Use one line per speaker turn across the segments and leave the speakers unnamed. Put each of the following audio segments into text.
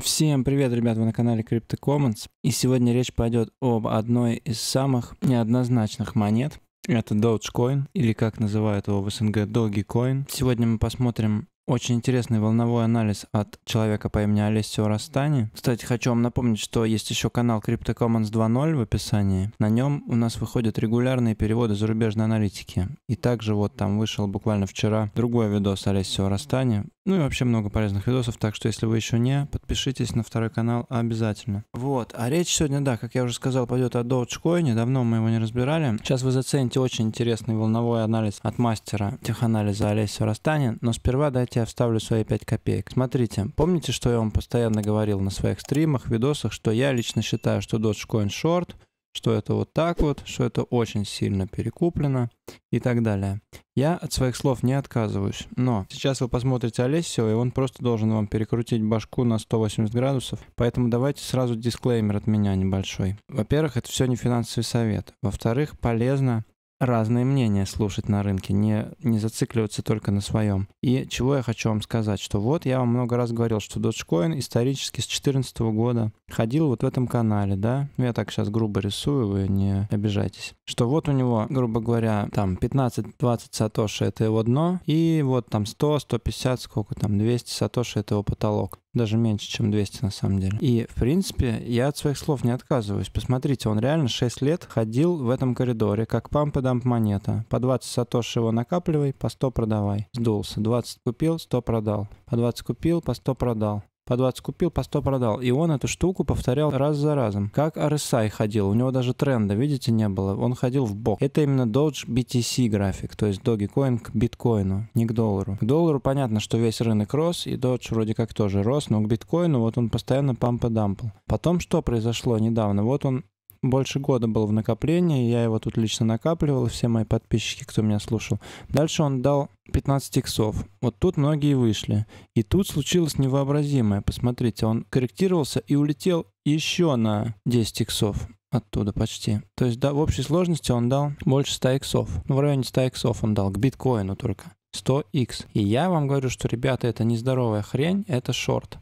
Всем привет, ребят, вы на канале Crypto Commons. И сегодня речь пойдет об одной из самых неоднозначных монет. Это Dogecoin, или как называют его в СНГ Dogecoin. Сегодня мы посмотрим очень интересный волновой анализ от человека по имени Олесио Растани. Кстати, хочу вам напомнить, что есть еще канал Crypto Commons 2.0 в описании. На нем у нас выходят регулярные переводы зарубежной аналитики. И также вот там вышел буквально вчера другой видос Олесио Растани. Ну и вообще много полезных видосов, так что если вы еще не, подпишитесь на второй канал обязательно. Вот, а речь сегодня, да, как я уже сказал, пойдет о Dogecoin, давно мы его не разбирали. Сейчас вы зацените очень интересный волновой анализ от мастера теханализа Олесио Растани, но сперва дайте я вставлю свои 5 копеек. Смотрите, помните, что я вам постоянно говорил на своих стримах, видосах, что я лично считаю, что Dogecoin short, что это вот так вот, что это очень сильно перекуплено и так далее. Я от своих слов не отказываюсь, но сейчас вы посмотрите Олесио, и он просто должен вам перекрутить башку на 180 градусов, поэтому давайте сразу дисклеймер от меня небольшой. Во-первых, это все не финансовый совет. Во-вторых, полезно разные мнения слушать на рынке, не, не зацикливаться только на своем. И чего я хочу вам сказать, что вот я вам много раз говорил, что Dogecoin исторически с 2014 года ходил вот в этом канале, да, ну, я так сейчас грубо рисую, вы не обижайтесь, что вот у него, грубо говоря, там 15-20 сатоши это его дно, и вот там 100, 150, сколько там, 200 сатоши это его потолок даже меньше, чем 200 на самом деле. И, в принципе, я от своих слов не отказываюсь. Посмотрите, он реально 6 лет ходил в этом коридоре, как пампа дамп монета. По 20 сатоши его накапливай, по 100 продавай. Сдулся. 20 купил, 100 продал. По 20 купил, по 100 продал по 20 купил, по 100 продал. И он эту штуку повторял раз за разом. Как RSI ходил, у него даже тренда, видите, не было. Он ходил в бок. Это именно Doge BTC график, то есть Dogecoin к биткоину, не к доллару. К доллару понятно, что весь рынок рос, и Doge вроде как тоже рос, но к биткоину вот он постоянно пампа-дампл. Потом что произошло недавно? Вот он больше года был в накоплении, я его тут лично накапливал, все мои подписчики, кто меня слушал. Дальше он дал 15 иксов. Вот тут многие вышли. И тут случилось невообразимое. Посмотрите, он корректировался и улетел еще на 10 иксов оттуда почти. То есть да, в общей сложности он дал больше 100 иксов. Ну, в районе 100 иксов он дал, к биткоину только. 100x. И я вам говорю, что, ребята, это нездоровая хрень, это шорт.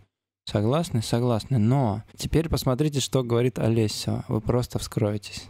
Согласны? Согласны. Но теперь посмотрите, что говорит Олесио. Вы просто вскроетесь.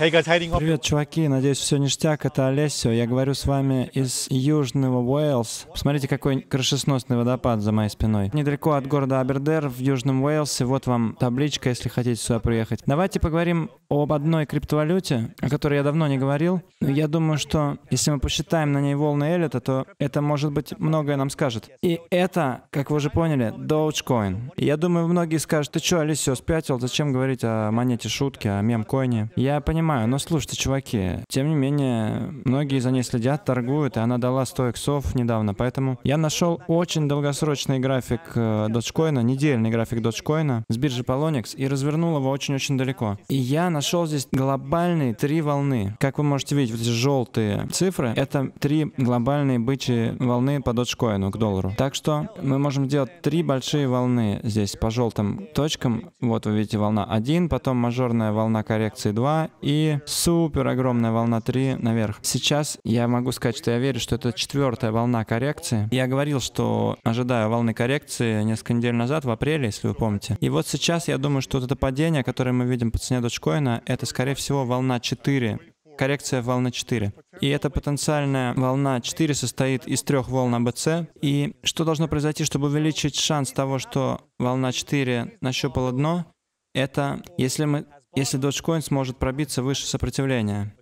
Привет, чуваки, надеюсь, все ништяк, это Олесио. Я говорю с вами из Южного Уэльс. Посмотрите, какой крышесносный водопад за моей спиной. Недалеко от города Абердер в Южном Уэльсе. Вот вам табличка, если хотите сюда приехать. Давайте поговорим об одной криптовалюте, о которой я давно не говорил. Я думаю, что если мы посчитаем на ней волны Эллита, то это, может быть, многое нам скажет. И это, как вы уже поняли, Dogecoin. Я думаю, многие скажут, ты что, Олесио, спятил? Зачем говорить о монете шутки, о мемкоине? Я понимаю, понимаю, но слушайте, чуваки, тем не менее, многие за ней следят, торгуют, и она дала 100 иксов недавно, поэтому я нашел очень долгосрочный график доджкоина, э, недельный график доджкоина с биржи Polonix и развернул его очень-очень далеко. И я нашел здесь глобальные три волны. Как вы можете видеть, вот эти желтые цифры, это три глобальные бычьи волны по доджкоину к доллару. Так что мы можем сделать три большие волны здесь по желтым точкам. Вот вы видите волна 1, потом мажорная волна коррекции 2 и супер огромная волна 3 наверх. Сейчас я могу сказать, что я верю, что это четвертая волна коррекции. Я говорил, что ожидаю волны коррекции несколько недель назад, в апреле, если вы помните. И вот сейчас я думаю, что вот это падение, которое мы видим по цене дочкоина, это, скорее всего, волна 4 коррекция волны 4. И эта потенциальная волна 4 состоит из трех волн АБЦ. И что должно произойти, чтобы увеличить шанс того, что волна 4 нащупала дно? Это если мы если Dogecoin сможет пробиться выше сопротивления,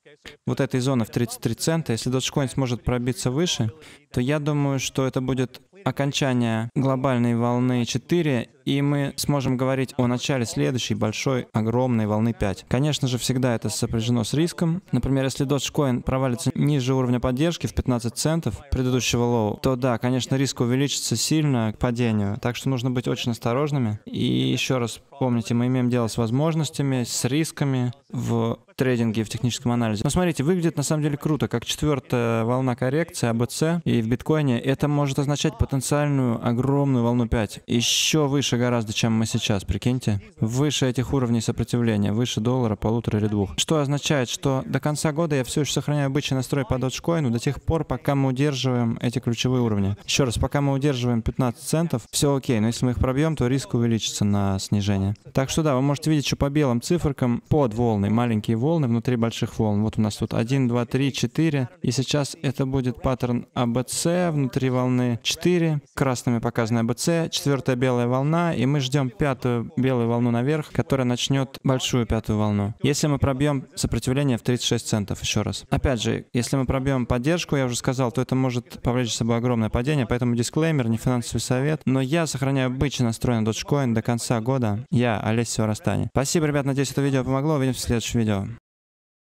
вот этой зоны в 33 цента, если Dogecoin сможет пробиться выше, то я думаю, что это будет окончание глобальной волны 4 и мы сможем говорить о начале следующей большой, огромной волны 5. Конечно же, всегда это сопряжено с риском. Например, если Dogecoin провалится ниже уровня поддержки в 15 центов предыдущего лоу, то да, конечно, риск увеличится сильно к падению, так что нужно быть очень осторожными. И еще раз помните, мы имеем дело с возможностями, с рисками в трейдинге в техническом анализе. Но смотрите, выглядит на самом деле круто, как четвертая волна коррекции АБЦ, и в биткоине это может означать потенциальную огромную волну 5, еще выше гораздо, чем мы сейчас, прикиньте. Выше этих уровней сопротивления, выше доллара, полутора или двух. Что означает, что до конца года я все еще сохраняю обычный настрой по доджкоину до тех пор, пока мы удерживаем эти ключевые уровни. Еще раз, пока мы удерживаем 15 центов, все окей, но если мы их пробьем, то риск увеличится на снижение. Так что да, вы можете видеть, что по белым циферкам под волны, маленькие волны внутри больших волн. Вот у нас тут 1, 2, 3, 4. И сейчас это будет паттерн ABC а внутри волны 4. Красными показаны ABC, а четвертая белая волна, и мы ждем пятую белую волну наверх, которая начнет большую пятую волну. Если мы пробьем сопротивление в 36 центов, еще раз. Опять же, если мы пробьем поддержку, я уже сказал, то это может повлечь за собой огромное падение, поэтому дисклеймер, не финансовый совет. Но я сохраняю бычий настрой на Dogecoin до конца года. Я, Олесь Северостане. Спасибо, ребят, надеюсь, это видео помогло. Увидимся в следующем видео.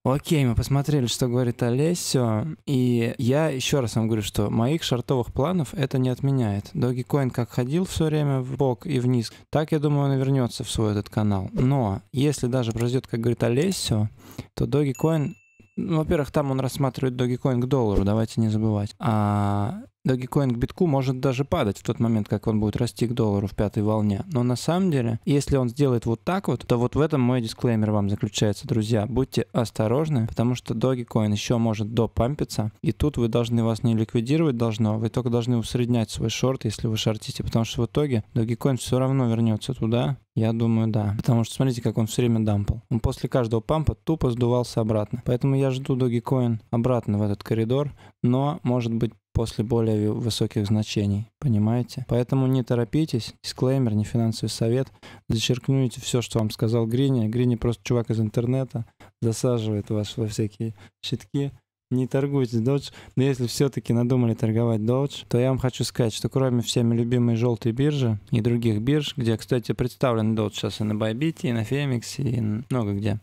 Окей, мы посмотрели, что говорит Олесио, и я еще раз вам говорю, что моих шартовых планов это не отменяет. Dogecoin как ходил все время в бок и вниз, так, я думаю, он вернется в свой этот канал. Но если даже произойдет, как говорит Олесио, то Dogecoin ну, во-первых, там он рассматривает Dogecoin к доллару, давайте не забывать. А Dogecoin к битку может даже падать в тот момент, как он будет расти к доллару в пятой волне. Но на самом деле, если он сделает вот так вот, то вот в этом мой дисклеймер вам заключается, друзья. Будьте осторожны, потому что Dogecoin еще может допампиться, и тут вы должны вас не ликвидировать должно, вы только должны усреднять свой шорт, если вы шортите, потому что в итоге Dogecoin все равно вернется туда, я думаю, да. Потому что смотрите, как он все время дампал. Он после каждого пампа тупо сдувался обратно. Поэтому я жду Dogecoin обратно в этот коридор, но, может быть, после более высоких значений, понимаете? Поэтому не торопитесь, дисклеймер, не финансовый совет, зачеркните все, что вам сказал Грини. Грини просто чувак из интернета, засаживает вас во всякие щитки, не торгуйте Dodge. Но если все-таки надумали торговать Dodge, то я вам хочу сказать, что кроме всеми любимой желтой биржи и других бирж, где, кстати, представлен Dodge сейчас и на Bybit, и на Femex, и много где,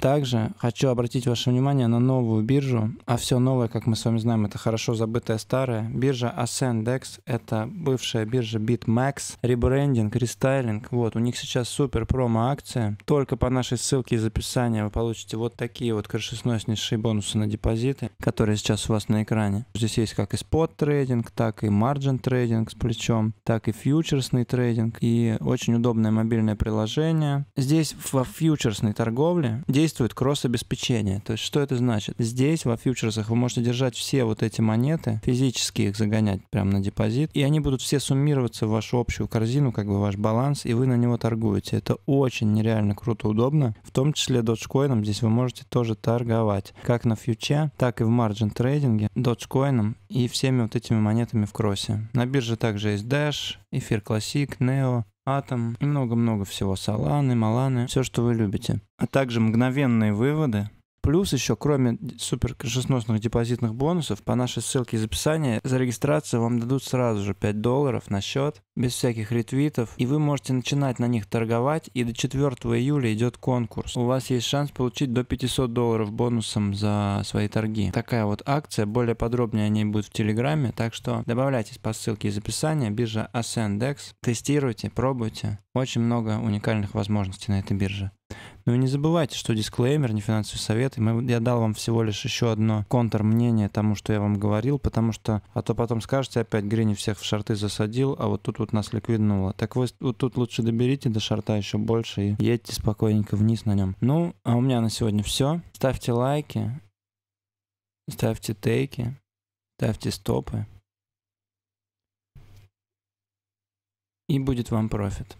также хочу обратить ваше внимание на новую биржу, а все новое, как мы с вами знаем, это хорошо забытое старое. Биржа Ascendex, это бывшая биржа BitMax. ребрендинг, рестайлинг, вот, у них сейчас супер промо акция. Только по нашей ссылке из описания вы получите вот такие вот крышесноснейшие бонусы на депозиты, которые сейчас у вас на экране. Здесь есть как и спот трейдинг, так и марджин трейдинг с плечом, так и фьючерсный трейдинг и очень удобное мобильное приложение. Здесь во фьючерсной торговле действует кросс-обеспечение. То есть что это значит? Здесь во фьючерсах вы можете держать все вот эти монеты, физически их загонять прямо на депозит, и они будут все суммироваться в вашу общую корзину, как бы ваш баланс, и вы на него торгуете. Это очень нереально круто, удобно. В том числе доджкоином здесь вы можете тоже торговать. Как на фьюче, так и в марджин трейдинге, доджкоином и всеми вот этими монетами в кроссе. На бирже также есть Dash, Эфир Classic, Neo, Атом и много-много всего. Саланы, Маланы, все, что вы любите. А также мгновенные выводы Плюс еще, кроме супер крышесносных депозитных бонусов, по нашей ссылке из описания за регистрацию вам дадут сразу же 5 долларов на счет, без всяких ретвитов, и вы можете начинать на них торговать, и до 4 июля идет конкурс. У вас есть шанс получить до 500 долларов бонусом за свои торги. Такая вот акция, более подробнее о ней будет в Телеграме, так что добавляйтесь по ссылке из описания, биржа Ascendex, тестируйте, пробуйте. Очень много уникальных возможностей на этой бирже. Ну и не забывайте, что дисклеймер, не финансовый совет. И мы, я дал вам всего лишь еще одно мнение тому, что я вам говорил, потому что, а то потом скажете опять, Грини всех в шорты засадил, а вот тут вот нас ликвиднуло. Так вы вот тут лучше доберите до шорта еще больше и едьте спокойненько вниз на нем. Ну, а у меня на сегодня все. Ставьте лайки, ставьте тейки, ставьте стопы. И будет вам профит.